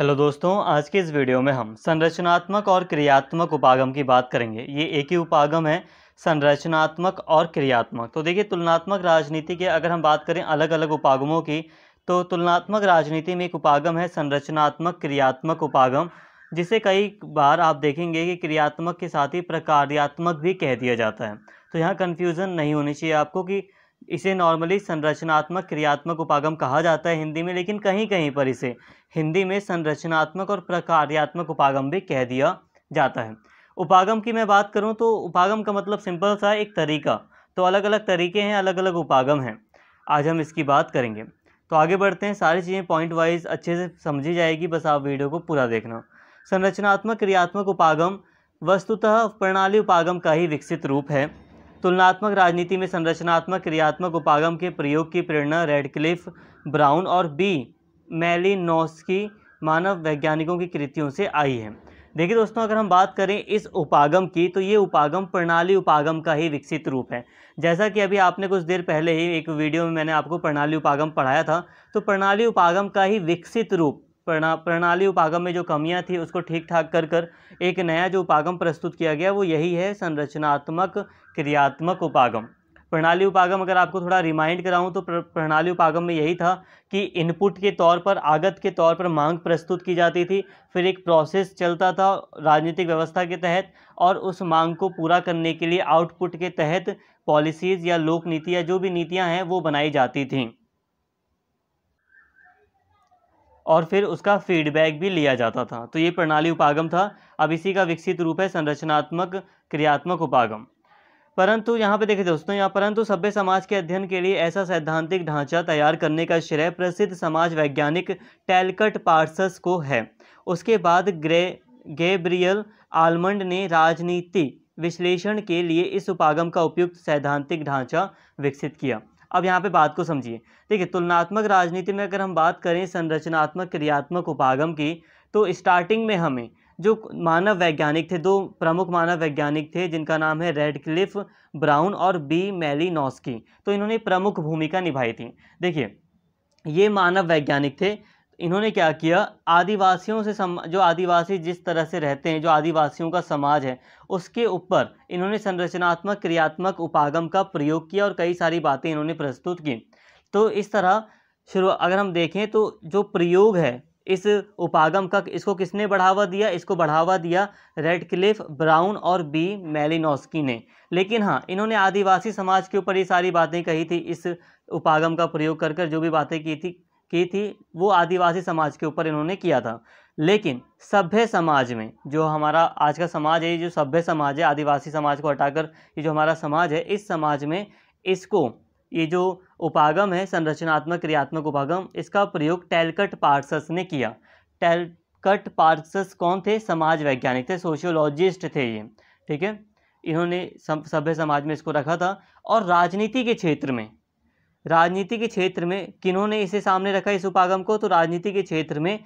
hello दोस्तों आज के इस वीडियो में हम संरचनात्मक और क्रियात्मक उपागम की बात करेंगे ये एक ही उपागम है संरचनात्मक और क्रियात्मक तो देखिए तुलनात्मक राजनीति के अगर हम बात करें अलग अलग उपागमों की तो तुलनात्मक राजनीति में एक उपागम है संरचनात्मक क्रियात्मक उपागम जिसे कई बार आप देखेंगे कि क्रियात्मक के साथ ही प्रकार्यात्मक भी कह दिया जाता है तो यहाँ कन्फ्यूज़न नहीं होनी चाहिए आपको कि इसे नॉर्मली संरचनात्मक क्रियात्मक उपागम कहा जाता है हिंदी में लेकिन कहीं कहीं पर इसे हिंदी में संरचनात्मक और प्रकार्यात्मक उपागम भी कह दिया जाता है उपागम की मैं बात करूं तो उपागम का मतलब सिंपल सा एक तरीका तो अलग अलग तरीके हैं अलग अलग उपागम हैं आज हम इसकी बात करेंगे तो आगे बढ़ते हैं सारी चीज़ें पॉइंट वाइज अच्छे से समझी जाएगी बस आप वीडियो को पूरा देखना संरचनात्मक क्रियात्मक उपागम वस्तुतः प्रणाली उपागम का ही विकसित रूप है तुलनात्मक राजनीति में संरचनात्मक क्रियात्मक उपागम के प्रयोग की प्रेरणा रेडक्लिफ ब्राउन और बी मेलिनोस्की मानव वैज्ञानिकों की कृतियों से आई है देखिए दोस्तों अगर हम बात करें इस उपागम की तो ये उपागम प्रणाली उपागम का ही विकसित रूप है जैसा कि अभी आपने कुछ देर पहले ही एक वीडियो में मैंने आपको प्रणाली उपागम पढ़ाया था तो प्रणाली उपागम का ही विकसित रूप प्रणाली उपागम में जो कमियां थी उसको ठीक ठाक कर कर एक नया जो उपागम प्रस्तुत किया गया वो यही है संरचनात्मक क्रियात्मक उपागम प्रणाली उपागम अगर आपको थोड़ा रिमाइंड कराऊं तो प्रणाली उपागम में यही था कि इनपुट के तौर पर आगत के तौर पर मांग प्रस्तुत की जाती थी फिर एक प्रोसेस चलता था राजनीतिक व्यवस्था के तहत और उस मांग को पूरा करने के लिए आउटपुट के तहत पॉलिसीज़ या लोक नीति या जो भी नीतियाँ हैं वो बनाई जाती थीं और फिर उसका फीडबैक भी लिया जाता था तो ये प्रणाली उपागम था अब इसी का विकसित रूप है संरचनात्मक क्रियात्मक उपागम परंतु यहाँ पे देखिए दोस्तों यहाँ परंतु सभ्य समाज के अध्ययन के लिए ऐसा सैद्धांतिक ढांचा तैयार करने का श्रेय प्रसिद्ध समाज वैज्ञानिक टेलकट पार्सस को है उसके बाद ग्रे गेब्रियल आलमंड ने राजनीति विश्लेषण के लिए इस उपागम का उपयुक्त सैद्धांतिक ढांचा विकसित किया अब यहाँ पे बात को समझिए देखिए तुलनात्मक राजनीति में अगर हम बात करें संरचनात्मक क्रियात्मक उपागम की तो स्टार्टिंग में हमें जो मानव वैज्ञानिक थे दो प्रमुख मानव वैज्ञानिक थे जिनका नाम है रेड क्लिफ ब्राउन और बी नॉस्की तो इन्होंने प्रमुख भूमिका निभाई थी देखिए ये मानव वैज्ञानिक थे इन्होंने क्या किया आदिवासियों से सम जो आदिवासी जिस तरह से रहते हैं जो आदिवासियों का समाज है उसके ऊपर इन्होंने संरचनात्मक क्रियात्मक उपागम का प्रयोग किया और कई सारी बातें इन्होंने प्रस्तुत की तो इस तरह शुरू अगर हम देखें तो जो प्रयोग है इस उपागम का इसको किसने बढ़ावा दिया इसको बढ़ावा दिया रेड क्लिफ ब्राउन और बी मेलिनोस्की ने लेकिन हाँ इन्होंने आदिवासी समाज के ऊपर ये सारी बातें कही थी इस उपागम का प्रयोग कर कर जो भी बातें की थी की थी वो आदिवासी समाज के ऊपर इन्होंने किया था लेकिन सभ्य समाज में जो हमारा आज का समाज है ये जो सभ्य समाज है आदिवासी समाज को हटाकर ये जो हमारा समाज है इस समाज में इसको ये जो उपागम है संरचनात्मक क्रियात्मक उपागम इसका प्रयोग टेलकट पार्सस ने किया टेलकट पार्सस कौन थे समाज वैज्ञानिक थे सोशियोलॉजिस्ट थे ये ठीक है इन्होंने सभ्य समाज में इसको रखा था और राजनीति के क्षेत्र में राजनीति के क्षेत्र में किन्होंने इसे सामने रखा इस उपागम को तो राजनीति के क्षेत्र में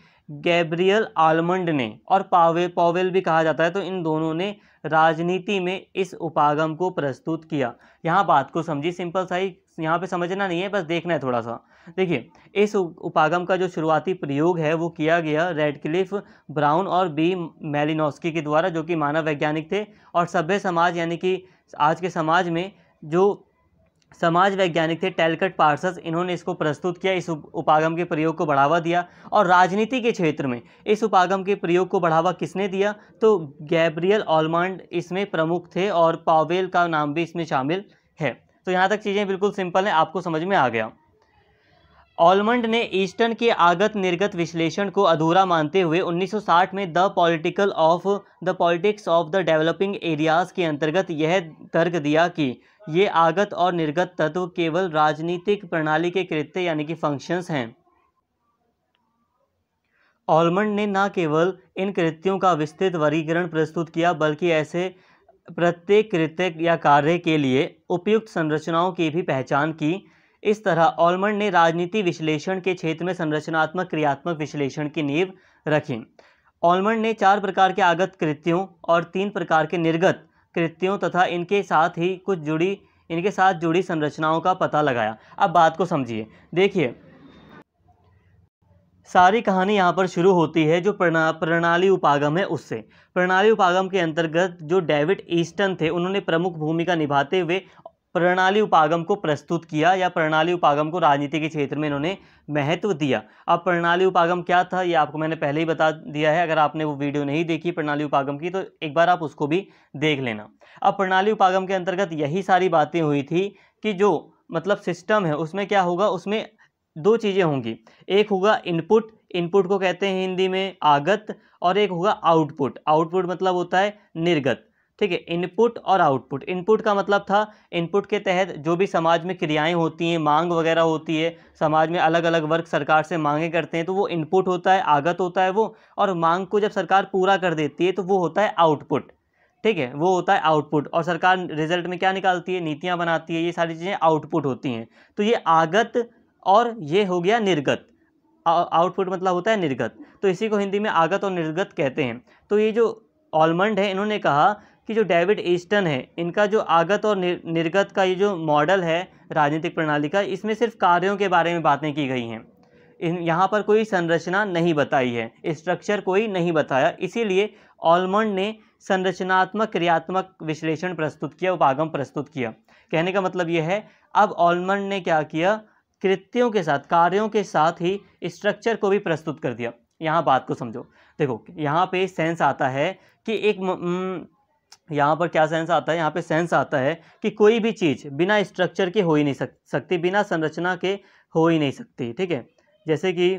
गैब्रियल आलमंड ने और पावे पॉवेल भी कहा जाता है तो इन दोनों ने राजनीति में इस उपागम को प्रस्तुत किया यहाँ बात को समझिए सिंपल सा ही यहाँ पे समझना नहीं है बस देखना है थोड़ा सा देखिए इस उपागम का जो शुरुआती प्रयोग है वो किया गया रेडक्लिफ ब्राउन और बी मेलिनोस्की के द्वारा जो कि मानव वैज्ञानिक थे और सभ्य समाज यानी कि आज के समाज में जो समाज वैज्ञानिक थे टेलकट पार्सस इन्होंने इसको प्रस्तुत किया इस उपागम के प्रयोग को बढ़ावा दिया और राजनीति के क्षेत्र में इस उपागम के प्रयोग को बढ़ावा किसने दिया तो गैब्रियल ऑलमांड इसमें प्रमुख थे और पावेल का नाम भी इसमें शामिल है तो यहाँ तक चीज़ें बिल्कुल सिंपल हैं आपको समझ में आ गया ऑलमंड ने ईस्टर्न के आगत निर्गत विश्लेषण को अधूरा मानते हुए 1960 में the political of the politics of the developing areas के अंतर्गत यह तर्क दिया कि ये आगत और निर्गत तत्व केवल राजनीतिक प्रणाली के कृत्य यानी कि फंक्शंस हैं ऑलमंड ने न केवल इन कृत्यों का विस्तृत वर्गीकरण प्रस्तुत किया बल्कि ऐसे प्रत्येक कृत्य या कार्य के लिए उपयुक्त संरचनाओं की भी पहचान की इस तरह ऑलमंड ने राजनीति विश्लेषण के क्षेत्र में संरचनात्मक क्रियात्मक विश्लेषण की नींव रखी ऑलमंड ने चार प्रकार के आगत कृत्यों और तीन प्रकार के निर्गत कृत्यों तथा इनके साथ ही कुछ जुड़ी इनके साथ जुड़ी संरचनाओं का पता लगाया अब बात को समझिए देखिए सारी कहानी यहाँ पर शुरू होती है जो प्रणा प्रणाली उपागम है उससे प्रणाली उपागम के अंतर्गत जो डेविड ईस्टन थे उन्होंने प्रमुख भूमिका निभाते हुए प्रणाली उपागम को प्रस्तुत किया या प्रणाली उपागम को राजनीति के क्षेत्र में इन्होंने महत्व दिया अब प्रणाली उपागम क्या था ये आपको मैंने पहले ही बता दिया है अगर आपने वो वीडियो नहीं देखी प्रणाली उपागम की तो एक बार आप उसको भी देख लेना अब प्रणाली उपागम के अंतर्गत यही सारी बातें हुई थी कि जो मतलब सिस्टम है उसमें क्या होगा उसमें दो चीज़ें होंगी एक होगा इनपुट इनपुट को कहते हैं हिंदी में आगत और एक होगा आउटपुट आउटपुट मतलब होता है निर्गत ठीक है इनपुट और आउटपुट इनपुट का मतलब था इनपुट के तहत जो भी समाज में क्रियाएं होती हैं मांग वगैरह होती है समाज में अलग अलग वर्ग सरकार से मांगे करते हैं तो वो इनपुट होता है आगत होता है वो और मांग को जब सरकार पूरा कर देती है तो वो होता है आउटपुट ठीक है वो होता है आउटपुट और सरकार रिजल्ट में क्या निकालती है नीतियाँ बनाती है ये सारी चीज़ें आउटपुट होती हैं तो ये आगत और ये हो गया निर्गत आउटपुट मतलब होता है निर्गत तो इसी को हिंदी में आगत और निर्गत कहते हैं तो ये जो ऑलमंड है इन्होंने कहा कि जो डेविड ईस्टन है इनका जो आगत और निर्गत का ये जो मॉडल है राजनीतिक प्रणाली का इसमें सिर्फ कार्यों के बारे में बातें की गई हैं इन यहाँ पर कोई संरचना नहीं बताई है स्ट्रक्चर कोई नहीं बताया इसीलिए ऑलमंड ने संरचनात्मक क्रियात्मक विश्लेषण प्रस्तुत किया उपागम प्रस्तुत किया कहने का मतलब यह है अब ऑलमंड ने क्या किया कृत्यों के साथ कार्यों के साथ ही स्ट्रक्चर को भी प्रस्तुत कर दिया यहाँ बात को समझो देखो यहाँ पे सेंस आता है कि एक यहाँ पर क्या सेंस आता है यहाँ पे सेंस आता है कि कोई भी चीज़ बिना स्ट्रक्चर के हो ही नहीं सक, सकती बिना संरचना के हो ही नहीं सकती ठीक है जैसे कि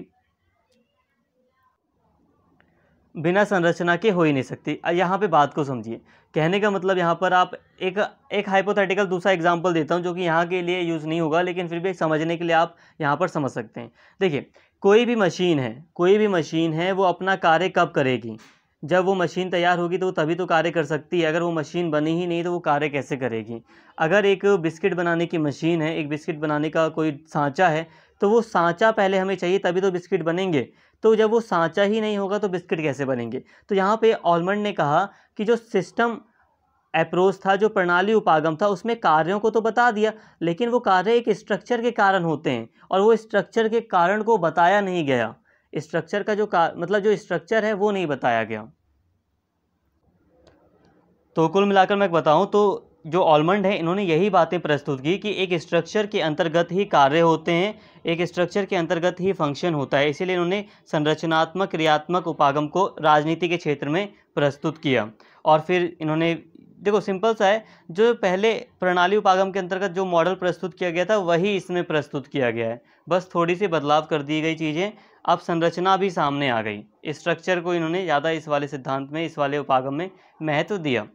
बिना संरचना के हो ही नहीं सकती यहाँ पे बात को समझिए कहने का मतलब यहाँ पर आप एक एक हाइपोथेटिकल दूसरा एग्जांपल देता हूँ जो कि यहाँ के लिए यूज़ नहीं होगा लेकिन फिर भी समझने के लिए आप यहाँ पर समझ सकते हैं देखिए कोई भी मशीन है कोई भी मशीन है वो अपना कार्य कब करेगी जब वो मशीन तैयार होगी तो वो तभी तो कार्य कर सकती है अगर वो मशीन बनी ही नहीं तो वो कार्य कैसे करेगी अगर एक बिस्किट बनाने की मशीन है एक बिस्किट बनाने का कोई सांचा है तो वो सांचा पहले हमें चाहिए तभी तो बिस्किट बनेंगे तो जब वो सांचा ही नहीं होगा तो बिस्किट कैसे बनेंगे तो यहाँ पर ऑलमंड ने कहा कि जो सिस्टम अप्रोच था जो प्रणाली उपागम था उसमें कार्यों को तो बता दिया लेकिन वो कार्य एक स्ट्रक्चर के कारण होते हैं और वो स्ट्रक्चर के कारण को बताया नहीं गया स्ट्रक्चर का जो का मतलब जो स्ट्रक्चर है वो नहीं बताया गया तो कुल मिलाकर मैं बताऊं तो जो ऑलमंड है इन्होंने यही बातें प्रस्तुत की कि एक स्ट्रक्चर के अंतर्गत ही कार्य होते हैं एक स्ट्रक्चर के अंतर्गत ही फंक्शन होता है इसीलिए इन्होंने संरचनात्मक क्रियात्मक उपागम को राजनीति के क्षेत्र में प्रस्तुत किया और फिर इन्होंने देखो सिंपल सा है जो पहले प्रणाली उपागम के अंतर्गत जो मॉडल प्रस्तुत किया गया था वही इसमें प्रस्तुत किया गया है बस थोड़ी सी बदलाव कर दी गई चीज़ें अब संरचना भी सामने आ गई स्ट्रक्चर को इन्होंने ज़्यादा इस वाले सिद्धांत में इस वाले उपागम में महत्व दिया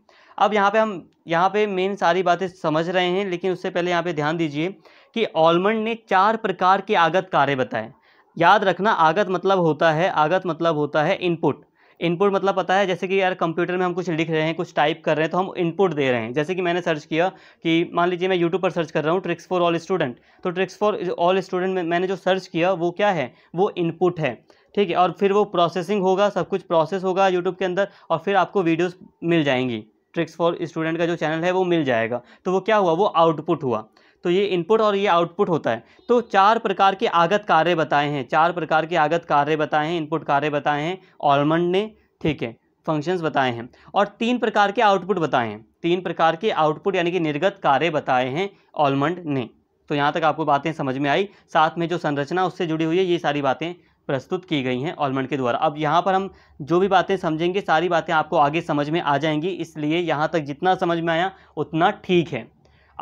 अब यहाँ पे हम यहाँ पे मेन सारी बातें समझ रहे हैं लेकिन उससे पहले यहाँ पे ध्यान दीजिए कि ऑलमंड ने चार प्रकार के आगत कार्य बताए याद रखना आगत मतलब होता है आगत मतलब होता है इनपुट इनपुट मतलब पता है जैसे कि यार कंप्यूटर में हम कुछ लिख रहे हैं कुछ टाइप कर रहे हैं तो हम इनपुट दे रहे हैं जैसे कि मैंने सर्च किया कि मान लीजिए मैं यूट्यूब पर सर्च कर रहा हूँ ट्रिक्स फॉर ऑल स्टूडेंट तो ट्रिक्स फॉर ऑल स्टूडेंट में मैंने जो सर्च किया वो क्या है वो इनपुट है ठीक है और फिर वो प्रोसेसिंग होगा सब कुछ प्रोसेस होगा यूट्यूब के अंदर और फिर आपको वीडियोज़ मिल जाएंगी ट्रिक्स फॉर स्टूडेंट का जो चैनल है वो मिल जाएगा तो वो क्या हुआ वो आउटपुट हुआ तो ये इनपुट और ये आउटपुट होता है तो चार प्रकार के आगत कार्य बताए हैं चार प्रकार के आगत कार्य बताए हैं इनपुट कार्य बताए हैं ऑलमंड ने ठीक है फंक्शंस बताए हैं और तीन प्रकार के आउटपुट बताए हैं तीन प्रकार के आउटपुट यानी कि निर्गत कार्य बताए हैं ऑलमंड ने तो यहाँ तक आपको बातें समझ में आई साथ में जो संरचना उससे जुड़ी हुई है ये सारी बातें प्रस्तुत की गई हैं ऑलमंड के द्वारा अब यहाँ पर हम जो भी बातें समझेंगे सारी बातें आपको आगे समझ में आ जाएंगी इसलिए यहाँ तक जितना समझ में आया उतना ठीक है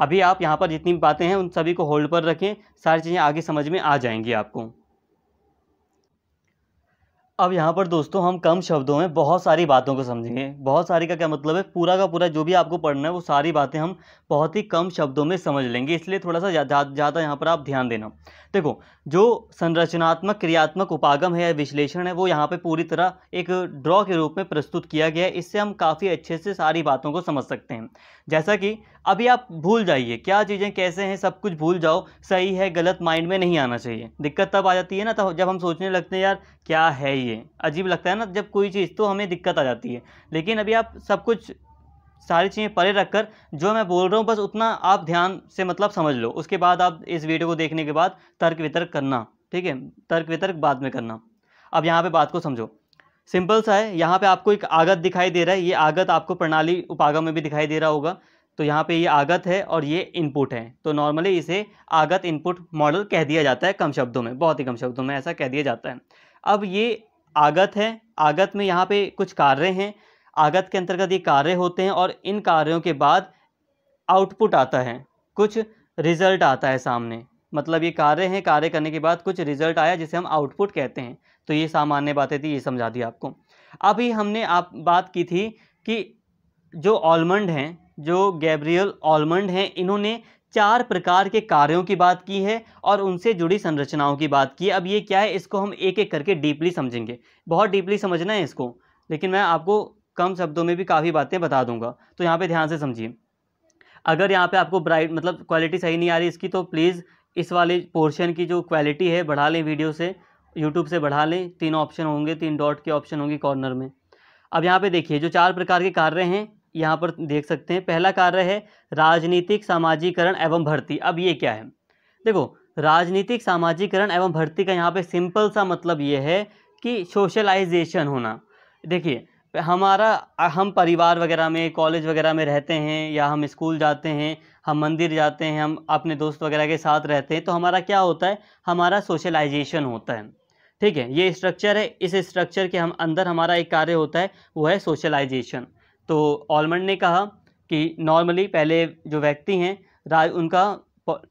अभी आप यहाँ पर जितनी बातें हैं उन सभी को होल्ड पर रखें सारी चीज़ें आगे समझ में आ जाएंगी आपको अब यहाँ पर दोस्तों हम कम शब्दों में बहुत सारी बातों को समझेंगे बहुत सारी का क्या मतलब है पूरा का पूरा जो भी आपको पढ़ना है वो सारी बातें हम बहुत ही कम शब्दों में समझ लेंगे इसलिए थोड़ा सा ज़्यादा जा, जा, यहाँ पर आप ध्यान देना देखो जो संरचनात्मक क्रियात्मक उपागम है या विश्लेषण है वो यहाँ पर पूरी तरह एक ड्रॉ के रूप में प्रस्तुत किया गया है इससे हम काफ़ी अच्छे से सारी बातों को समझ सकते हैं जैसा कि अभी आप भूल जाइए क्या चीज़ें कैसे हैं सब कुछ भूल जाओ सही है गलत माइंड में नहीं आना चाहिए दिक्कत तब आ जाती है ना तब जब हम सोचने लगते हैं यार क्या है ये चाहिए अजीब लगता है ना जब कोई चीज़ तो हमें दिक्कत आ जाती है लेकिन अभी आप सब कुछ सारी चीज़ें परे रखकर जो मैं बोल रहा हूँ बस उतना आप ध्यान से मतलब समझ लो उसके बाद आप इस वीडियो को देखने के बाद तर्क वितर्क करना ठीक है तर्क वितर्क बाद में करना अब यहाँ पे बात को समझो सिंपल सा है यहाँ पे आपको एक आगत दिखाई दे रहा है ये आगत आपको प्रणाली उपागम में भी दिखाई दे रहा होगा तो यहाँ पर ये आगत है और ये इनपुट है तो नॉर्मली इसे आगत इनपुट मॉडल कह दिया जाता है कम शब्दों में बहुत ही कम शब्दों में ऐसा कह दिया जाता है अब ये आगत है आगत में यहाँ पे कुछ कार्य हैं आगत के अंतर्गत ये कार्य होते हैं और इन कार्यों के बाद आउटपुट आता है कुछ रिजल्ट आता है सामने मतलब ये कार्य हैं कार्य करने के बाद कुछ रिजल्ट आया जिसे हम आउटपुट कहते हैं तो ये सामान्य बातें थी ये समझा दी आपको अभी हमने आप बात की थी कि जो ऑलमंड हैं जो गैब्रियल ऑलमंड हैं इन्होंने चार प्रकार के कार्यों की बात की है और उनसे जुड़ी संरचनाओं की बात की है अब ये क्या है इसको हम एक एक करके डीपली समझेंगे बहुत डीपली समझना है इसको लेकिन मैं आपको कम शब्दों में भी काफ़ी बातें बता दूंगा तो यहाँ पे ध्यान से समझिए अगर यहाँ पे आपको ब्राइट मतलब क्वालिटी सही नहीं आ रही इसकी तो प्लीज़ इस वाले पोर्शन की जो क्वालिटी है बढ़ा लें वीडियो से यूट्यूब से बढ़ा लें तीन ऑप्शन होंगे तीन डॉट के ऑप्शन होंगे कॉर्नर में अब यहाँ पे देखिए जो चार प्रकार के कार्य हैं यहाँ पर देख सकते हैं पहला कार्य है राजनीतिक सामाजिकरण एवं भर्ती अब ये क्या है देखो राजनीतिक सामाजिकरण एवं भर्ती का यहाँ पे सिंपल सा मतलब ये है कि सोशलाइजेशन होना देखिए हमारा हम परिवार वगैरह में कॉलेज वगैरह में रहते हैं या हम स्कूल जाते हैं हम मंदिर जाते हैं हम अपने दोस्त वगैरह के साथ रहते हैं तो हमारा क्या होता है हमारा सोशलाइजेशन होता है ठीक है ये स्ट्रक्चर है इस स्ट्रक्चर के हम अंदर हमारा एक कार्य होता है वो है सोशलाइजेशन तो ऑलमंड ने कहा कि नॉर्मली पहले जो व्यक्ति हैं राज उनका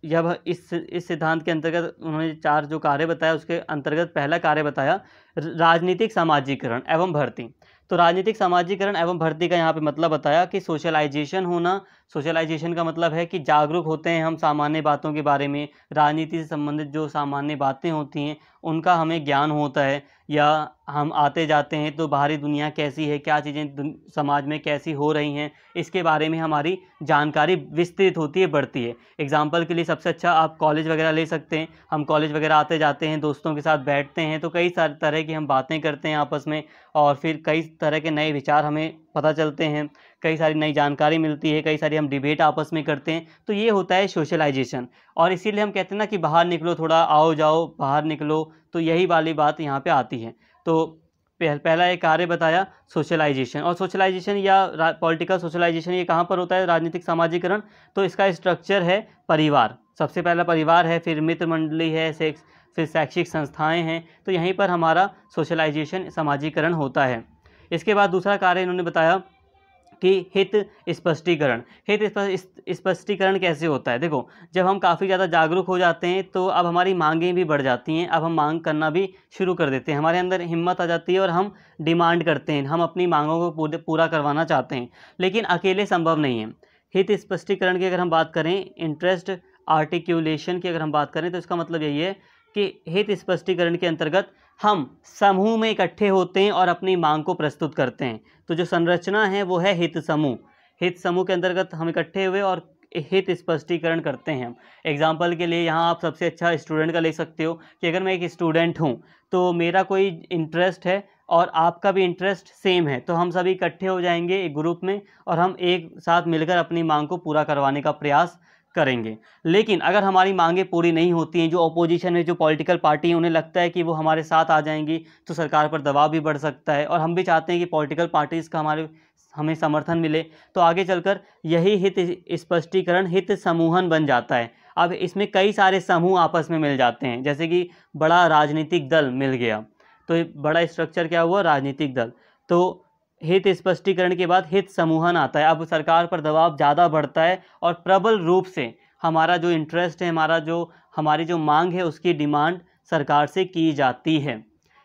जब इस इस सिद्धांत के अंतर्गत उन्होंने चार जो कार्य बताया उसके अंतर्गत पहला कार्य बताया राजनीतिक सामाजिकरण एवं भर्ती तो राजनीतिक सामाजिकरण एवं भर्ती का यहाँ पे मतलब बताया कि सोशलाइजेशन होना सोशलाइजेशन का मतलब है कि जागरूक होते हैं हम सामान्य बातों के बारे में राजनीति से संबंधित जो सामान्य बातें होती हैं उनका हमें ज्ञान होता है या हम आते जाते हैं तो बाहरी दुनिया कैसी है क्या चीज़ें समाज में कैसी हो रही हैं इसके बारे में हमारी जानकारी विस्तृत होती है बढ़ती है एग्जाम्पल के लिए सबसे अच्छा आप कॉलेज वगैरह ले सकते हैं हम कॉलेज वगैरह आते जाते हैं दोस्तों के साथ बैठते हैं तो कई सारे तरह की हम बातें करते हैं आपस में और फिर कई तरह के नए विचार हमें पता चलते हैं कई सारी नई जानकारी मिलती है कई सारी हम डिबेट आपस में करते हैं तो ये होता है सोशलाइजेशन और इसीलिए हम कहते हैं ना कि बाहर निकलो थोड़ा आओ जाओ बाहर निकलो तो यही वाली बात यहाँ पर आती है तो पहला एक कार्य बताया सोशलाइजेशन और सोशलाइजेशन या पॉलिटिकल सोशलाइजेशन ये कहाँ पर होता है राजनीतिक सामाजिकरण तो इसका स्ट्रक्चर है परिवार सबसे पहला परिवार है फिर मित्र मंडली है सेक्स फिर शैक्षिक संस्थाएं हैं तो यहीं पर हमारा सोशलाइजेशन समाजीकरण होता है इसके बाद दूसरा कार्य इन्होंने बताया कि हित स्पष्टीकरण हित स्पष्टीकरण कैसे होता है देखो जब हम काफ़ी ज़्यादा जागरूक हो जाते हैं तो अब हमारी मांगें भी बढ़ जाती हैं अब हम मांग करना भी शुरू कर देते हैं हमारे अंदर हिम्मत आ जाती है और हम डिमांड करते हैं हम अपनी मांगों को पूरा करवाना चाहते हैं लेकिन अकेले संभव नहीं है हित स्पष्टीकरण की अगर हम बात करें इंटरेस्ट आर्टिक्यूलेशन की अगर हम बात करें तो इसका मतलब यही है कि हित स्पष्टीकरण के अंतर्गत हम समूह में इकट्ठे होते हैं और अपनी मांग को प्रस्तुत करते हैं तो जो संरचना है वो है हित समूह हित समूह के अंतर्गत हम इकट्ठे हुए और हित स्पष्टीकरण करते हैं हम एग्जाम्पल के लिए यहाँ आप सबसे अच्छा स्टूडेंट का ले सकते हो कि अगर मैं एक स्टूडेंट हूँ तो मेरा कोई इंटरेस्ट है और आपका भी इंटरेस्ट सेम है तो हम सभी इकट्ठे हो जाएंगे एक ग्रुप में और हम एक साथ मिलकर अपनी मांग को पूरा करवाने का प्रयास करेंगे लेकिन अगर हमारी मांगें पूरी नहीं होती हैं जो अपोजिशन है जो पॉलिटिकल पार्टी हैं उन्हें लगता है कि वो हमारे साथ आ जाएंगी तो सरकार पर दबाव भी बढ़ सकता है और हम भी चाहते हैं कि पॉलिटिकल पार्टीज़ का हमारे हमें समर्थन मिले तो आगे चलकर यही हित स्पष्टीकरण हित समूहन बन जाता है अब इसमें कई सारे समूह आपस में मिल जाते हैं जैसे कि बड़ा राजनीतिक दल मिल गया तो बड़ा स्ट्रक्चर क्या हुआ राजनीतिक दल तो हित स्पष्टीकरण के बाद हित समूहन आता है अब सरकार पर दबाव ज़्यादा बढ़ता है और प्रबल रूप से हमारा जो इंटरेस्ट है हमारा जो हमारी जो मांग है उसकी डिमांड सरकार से की जाती है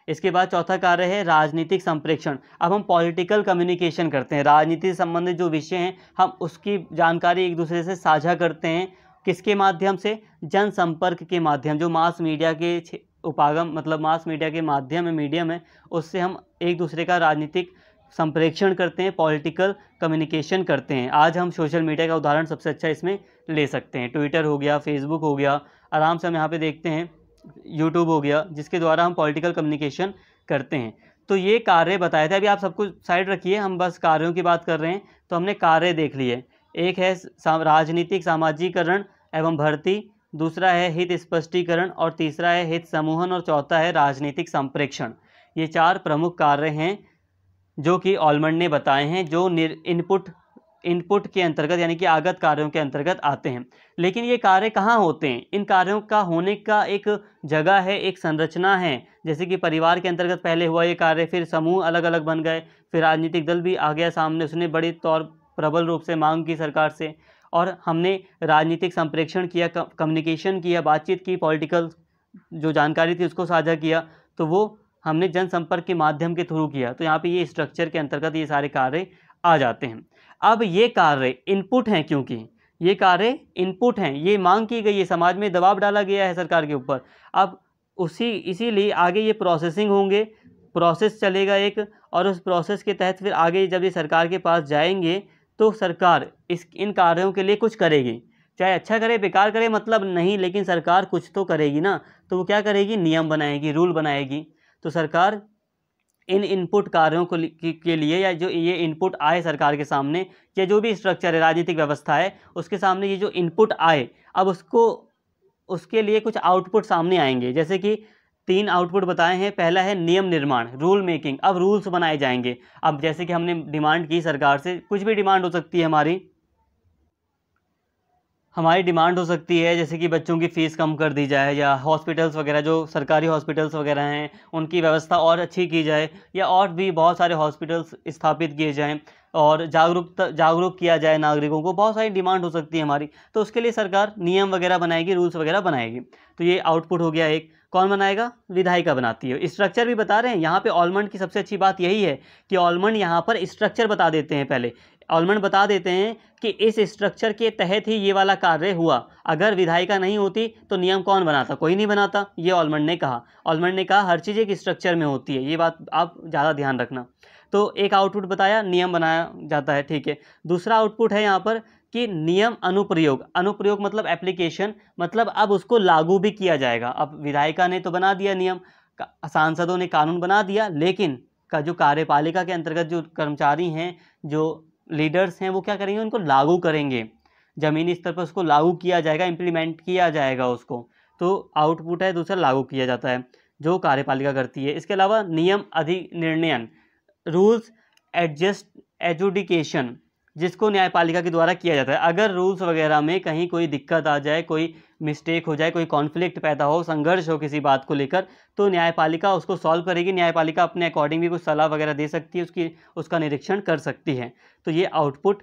इसके बाद चौथा कार्य है राजनीतिक संप्रेक्षण अब हम पॉलिटिकल कम्युनिकेशन करते हैं राजनीति से संबंधित जो विषय हैं हम उसकी जानकारी एक दूसरे से साझा करते हैं किसके माध्यम से जनसंपर्क के माध्यम जो मास मीडिया के उपागम मतलब मास मीडिया के माध्यम है मीडियम है उससे हम एक दूसरे का राजनीतिक संप्रेक्षण करते हैं पॉलिटिकल कम्युनिकेशन करते हैं आज हम सोशल मीडिया का उदाहरण सबसे अच्छा इसमें ले सकते हैं ट्विटर हो गया फेसबुक हो गया आराम से हम यहाँ पे देखते हैं यूट्यूब हो गया जिसके द्वारा हम पॉलिटिकल कम्युनिकेशन करते हैं तो ये कार्य बताए थे अभी आप सबको साइड रखिए हम बस कार्यों की बात कर रहे हैं तो हमने कार्य देख लिए एक है साम, राजनीतिक सामाजिकरण एवं भर्ती दूसरा है हित स्पष्टीकरण और तीसरा है हित समूहन और चौथा है राजनीतिक संप्रेक्षण ये चार प्रमुख कार्य हैं जो कि ऑलमंड ने बताए हैं जो इनपुट इनपुट के अंतर्गत यानी कि आगत कार्यों के अंतर्गत आते हैं लेकिन ये कार्य कहाँ होते हैं इन कार्यों का होने का एक जगह है एक संरचना है जैसे कि परिवार के अंतर्गत पहले हुआ ये कार्य फिर समूह अलग अलग बन गए फिर राजनीतिक दल भी आ गया सामने उसने बड़े तौर प्रबल रूप से मांग की सरकार से और हमने राजनीतिक संप्रेक्षण किया कम्युनिकेशन किया बातचीत की पॉलिटिकल जो जानकारी थी उसको साझा किया तो वो हमने जनसंपर्क के माध्यम के थ्रू किया तो यहाँ पे ये स्ट्रक्चर के अंतर्गत ये सारे कार्य आ जाते हैं अब ये कार्य इनपुट हैं क्योंकि ये कार्य इनपुट हैं ये मांग की गई है समाज में दबाव डाला गया है सरकार के ऊपर अब उसी इसीलिए आगे ये प्रोसेसिंग होंगे प्रोसेस चलेगा एक और उस प्रोसेस के तहत फिर आगे जब ये सरकार के पास जाएंगे तो सरकार इस इन कार्यों के लिए कुछ करेगी चाहे अच्छा करे बेकार करे मतलब नहीं लेकिन सरकार कुछ तो करेगी ना तो वो क्या करेगी नियम बनाएगी रूल बनाएगी तो सरकार इन इनपुट कार्यों को के लिए या जो ये इनपुट आए सरकार के सामने या जो भी स्ट्रक्चर है राजनीतिक व्यवस्था है उसके सामने ये जो इनपुट आए अब उसको उसके लिए कुछ आउटपुट सामने आएंगे जैसे कि तीन आउटपुट बताए हैं पहला है नियम निर्माण रूल मेकिंग अब रूल्स बनाए जाएंगे अब जैसे कि हमने डिमांड की सरकार से कुछ भी डिमांड हो सकती है हमारी हमारी डिमांड हो सकती है जैसे कि बच्चों की फ़ीस कम कर दी जाए या हॉस्पिटल्स वगैरह जो सरकारी हॉस्पिटल्स वगैरह हैं उनकी व्यवस्था और अच्छी की जाए या और भी बहुत सारे हॉस्पिटल्स स्थापित किए जाएँ और जागरूकता जागरूक किया जाए नागरिकों को बहुत सारी डिमांड हो सकती है हमारी तो उसके लिए सरकार नियम वगैरह बनाएगी रूल्स वगैरह बनाएगी तो ये आउटपुट हो गया एक कौन बनाएगा विधायिका बनाती है स्ट्रक्चर भी बता रहे हैं यहाँ पर ऑलमंड की सबसे अच्छी बात यही है कि ऑलमंड यहाँ पर स्ट्रक्चर बता देते हैं पहले ऑलमंड बता देते हैं कि इस स्ट्रक्चर के तहत ही ये वाला कार्य हुआ अगर विधायिका नहीं होती तो नियम कौन बनाता कोई नहीं बनाता ये ऑलमंड ने कहा ऑलमंड ने कहा हर चीज़ एक स्ट्रक्चर में होती है ये बात आप ज़्यादा ध्यान रखना तो एक आउटपुट बताया नियम बनाया जाता है ठीक है दूसरा आउटपुट है यहाँ पर कि नियम अनुप्रयोग अनुप्रयोग मतलब एप्लीकेशन मतलब अब उसको लागू भी किया जाएगा अब विधायिका ने तो बना दिया नियम सांसदों ने कानून बना दिया लेकिन का जो कार्यपालिका के अंतर्गत जो कर्मचारी हैं जो लीडर्स हैं वो क्या करेंगे उनको लागू करेंगे ज़मीनी स्तर पर उसको लागू किया जाएगा इम्प्लीमेंट किया जाएगा उसको तो आउटपुट है दूसरा लागू किया जाता है जो कार्यपालिका करती है इसके अलावा नियम अधिनिर्णयन रूल्स एडजस्ट एजुडिकेशन जिसको न्यायपालिका के द्वारा किया जाता है अगर रूल्स वगैरह में कहीं कोई दिक्कत आ जाए कोई मिस्टेक हो जाए कोई कॉन्फ्लिक्ट पैदा हो संघर्ष हो किसी बात को लेकर तो न्यायपालिका उसको सॉल्व करेगी न्यायपालिका अपने अकॉर्डिंग भी कुछ सलाह वगैरह दे सकती है उसकी उसका निरीक्षण कर सकती है तो ये आउटपुट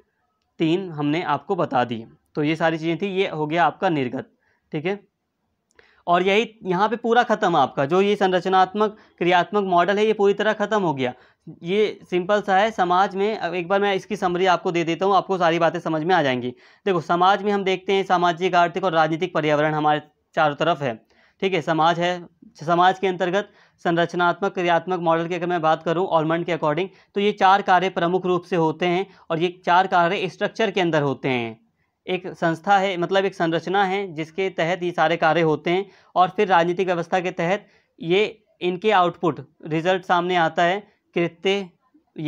तीन हमने आपको बता दी तो ये सारी चीज़ें थी ये हो गया आपका निर्गत ठीक है और यही यहाँ पे पूरा ख़त्म आपका जो ये संरचनात्मक क्रियात्मक मॉडल है ये पूरी तरह ख़त्म हो गया ये सिंपल सा है समाज में एक बार मैं इसकी समरी आपको दे देता हूँ आपको सारी बातें समझ में आ जाएंगी देखो समाज में हम देखते हैं सामाजिक आर्थिक और राजनीतिक पर्यावरण हमारे चारों तरफ है ठीक है समाज है समाज के अंतर्गत संरचनात्मक क्रियात्मक मॉडल की अगर मैं बात करूं ऑलमंड के अकॉर्डिंग तो ये चार कार्य प्रमुख रूप से होते हैं और ये चार कार्य स्ट्रक्चर के अंदर होते हैं एक संस्था है मतलब एक संरचना है जिसके तहत ये सारे कार्य होते हैं और फिर राजनीतिक व्यवस्था के तहत ये इनके आउटपुट रिजल्ट सामने आता है कृत्य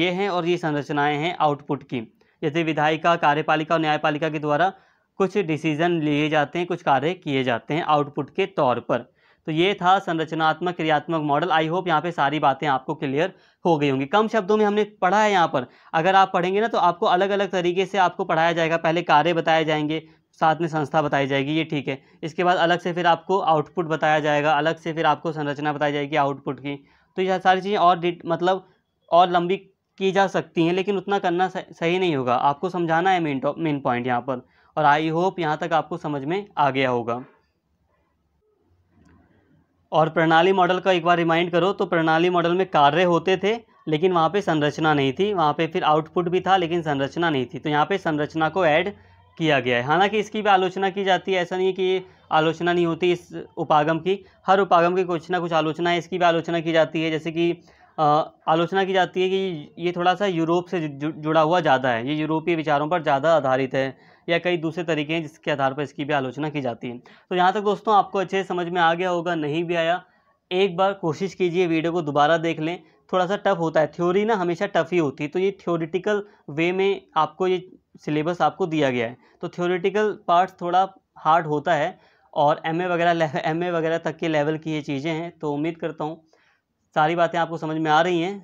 ये हैं और ये संरचनाएं हैं आउटपुट की जैसे विधायिका कार्यपालिका और न्यायपालिका के द्वारा कुछ डिसीजन लिए जाते हैं कुछ कार्य किए जाते हैं आउटपुट के तौर पर तो ये था संरचनात्मक क्रियात्मक मॉडल आई होप यहाँ पे सारी बातें आपको क्लियर हो गई होंगी कम शब्दों में हमने पढ़ा है यहाँ पर अगर आप पढ़ेंगे ना तो आपको अलग अलग तरीके से आपको पढ़ाया जाएगा पहले कार्य बताए जाएंगे साथ में संस्था बताई जाएगी ये ठीक है इसके बाद अलग से फिर आपको आउटपुट बताया जाएगा अलग से फिर आपको संरचना बताई जाएगी आउटपुट की तो यह सारी चीज़ें और मतलब और लंबी की जा सकती हैं लेकिन उतना करना सही नहीं होगा आपको समझाना है मेन मेन पॉइंट यहाँ पर और आई होप यहाँ तक आपको समझ में आ गया होगा और प्रणाली मॉडल का एक बार रिमाइंड करो तो प्रणाली मॉडल में कार्य होते थे लेकिन वहाँ पे संरचना नहीं थी वहाँ पे फिर आउटपुट भी था लेकिन संरचना नहीं थी तो यहाँ पे संरचना को ऐड किया गया है हालांकि इसकी भी आलोचना की जाती है ऐसा नहीं है कि आलोचना नहीं होती इस उपागम की हर उपागम की कुछ ना कुछ आलोचना है इसकी भी आलोचना की जाती है जैसे कि आलोचना की जाती है कि ये थोड़ा सा यूरोप से जुड़ा हुआ ज़्यादा है ये यूरोपीय विचारों पर ज़्यादा आधारित है या कई दूसरे तरीके हैं जिसके आधार पर इसकी भी आलोचना की जाती है तो यहाँ तक दोस्तों आपको अच्छे से समझ में आ गया होगा नहीं भी आया एक बार कोशिश कीजिए वीडियो को दोबारा देख लें थोड़ा सा टफ होता है थ्योरी ना हमेशा टफ ही होती है तो ये थ्योरिटिकल वे में आपको ये सिलेबस आपको दिया गया है तो थ्योरिटिकल पार्ट थोड़ा हार्ड होता है और एम ए वगैरह एम ए वगैरह तक के लेवल की ये चीज़ें हैं तो उम्मीद करता हूँ सारी बातें आपको समझ में आ रही हैं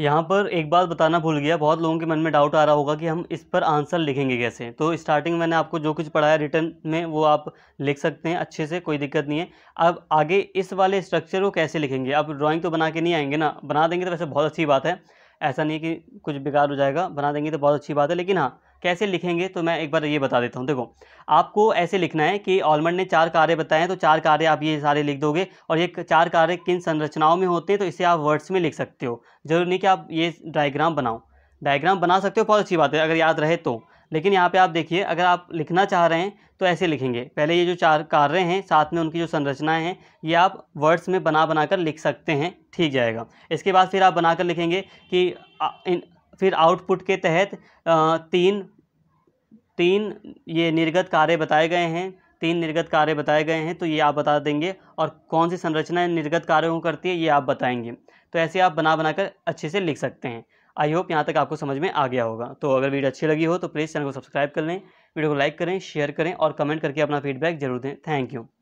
यहाँ पर एक बात बताना भूल गया बहुत लोगों के मन में डाउट आ रहा होगा कि हम इस पर आंसर लिखेंगे कैसे तो स्टार्टिंग मैंने आपको जो कुछ पढ़ाया रिटर्न में वो आप लिख सकते हैं अच्छे से कोई दिक्कत नहीं है अब आगे इस वाले स्ट्रक्चर को कैसे लिखेंगे आप ड्राइंग तो बना के नहीं आएंगे ना बना देंगे तो वैसे बहुत अच्छी बात है ऐसा नहीं कि कुछ बेकार हो जाएगा बना देंगे तो बहुत अच्छी बात है लेकिन हाँ कैसे लिखेंगे तो मैं एक बार ये बता देता हूँ देखो आपको ऐसे लिखना है कि ऑलमंड ने चार कार्य बताए हैं तो चार कार्य आप ये सारे लिख दोगे और ये चार कार्य किन संरचनाओं में होते हैं तो इसे आप वर्ड्स में लिख सकते हो जरूरी नहीं कि आप ये डायग्राम बनाओ डायग्राम बना सकते हो बहुत अच्छी बात है अगर याद रहे तो लेकिन यहाँ पे आप देखिए अगर आप लिखना चाह रहे हैं तो ऐसे लिखेंगे पहले ये जो चार कार्य हैं साथ में उनकी जो संरचनाएं हैं ये आप वर्ड्स में बना बना कर लिख सकते हैं ठीक जाएगा इसके बाद फिर आप बना कर लिखेंगे कि इन फिर आउटपुट के तहत तीन तीन ये निर्गत कार्य बताए गए हैं तीन निर्गत कार्य बताए गए हैं तो ये आप बता देंगे और कौन सी संरचना निर्गत कार्यों को करती है ये आप बताएंगे तो ऐसे आप बना बनाकर अच्छे से लिख सकते हैं आई होप यहाँ तक आपको समझ में आ गया होगा तो अगर वीडियो अच्छी लगी हो तो प्लीज़ चैनल को सब्सक्राइब कर लें वीडियो को लाइक करें शेयर करें और कमेंट करके अपना फीडबैक जरूर दें थैंक यू